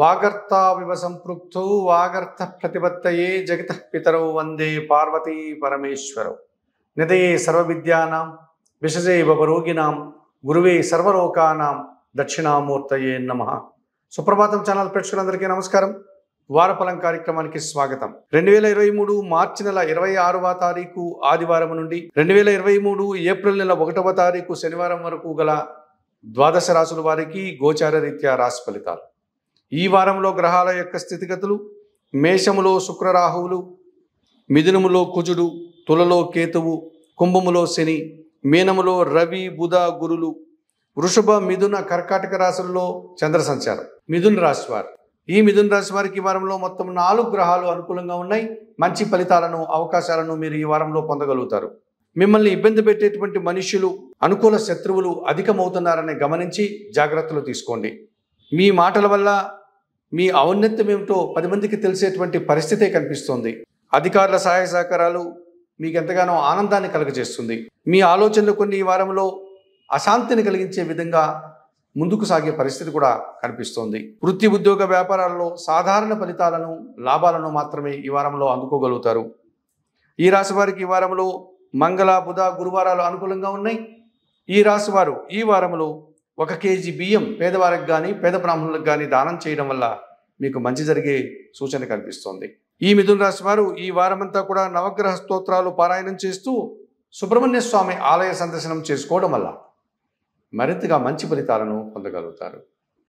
వాగర్తావివ సంపృక్తూ వాగర్త ప్రతిపత్తయే జగత పితరౌ వందే పార్వతీ పరమేశ్వరౌ నిదయే సర్వవిద్యానాం విషజైవ రోగినాం గురువే సర్వలోకానాం దక్షిణామూర్తయే నమ సుప్రభాతం ఛానల్ ప్రేక్షకులందరికీ నమస్కారం వారఫలం కార్యక్రమానికి స్వాగతం రెండు వేల ఇరవై మూడు మార్చి నెల ఇరవై ఆరవ తారీఖు ఆదివారం నుండి రెండు వేల ఇరవై మూడు ఏప్రిల్ నెల ఒకటవ తారీఖు శనివారం వరకు గల ద్వాదశ రాశుల వారికి గోచార రీత్యా రాశి ఫలితాలు ఈ వారంలో గ్రహాల యొక్క స్థితిగతులు మేషములో శుక్రరాహువులు మిథునములో కుజుడు తులలో కేతువు కుంభములో శని మీనములో రవి బుధ గురులు వృషభ మిథున కర్కాటక రాశుల్లో చంద్ర సంచారం మిథున్ రాశి వారు ఈ మిథున రాశి వారికి ఈ వారంలో మొత్తం నాలుగు గ్రహాలు అనుకూలంగా ఉన్నాయి మంచి ఫలితాలను అవకాశాలను మీరు ఈ వారంలో పొందగలుగుతారు మిమ్మల్ని ఇబ్బంది పెట్టేటువంటి మనుషులు అనుకూల శత్రువులు అధికమవుతున్నారని గమనించి జాగ్రత్తలు తీసుకోండి మీ మాటల వల్ల మీ ఔన్నత్యం ఏమిటో పది మందికి తెలిసేటువంటి పరిస్థితే కనిపిస్తోంది అధికారుల సహాయ సహకారాలు మీకు ఎంతగానో ఆనందాన్ని కలుగజేస్తుంది మీ ఆలోచనలు కొన్ని ఈ వారంలో అశాంతిని కలిగించే విధంగా ముందుకు సాగే పరిస్థితి కూడా కనిపిస్తోంది వృత్తి ఉద్యోగ వ్యాపారాల్లో సాధారణ ఫలితాలను లాభాలను మాత్రమే ఈ వారంలో అందుకోగలుగుతారు ఈ రాశి వారికి ఈ వారంలో మంగళ బుధ గురువారాలు అనుకూలంగా ఉన్నాయి ఈ రాశివారు ఈ వారంలో ఒక కేజీ బియ్యం పేదవారికి కానీ పేద బ్రాహ్మణులకు కానీ దానం చేయడం వల్ల మీకు మంచి జరిగే సూచన కనిపిస్తోంది ఈ మిథున రాశి వారు ఈ వారమంతా కూడా నవగ్రహ స్తోత్రాలు పారాయణం చేస్తూ సుబ్రహ్మణ్య స్వామి ఆలయ సందర్శనం చేసుకోవడం వల్ల మరింతగా మంచి ఫలితాలను పొందగలుగుతారు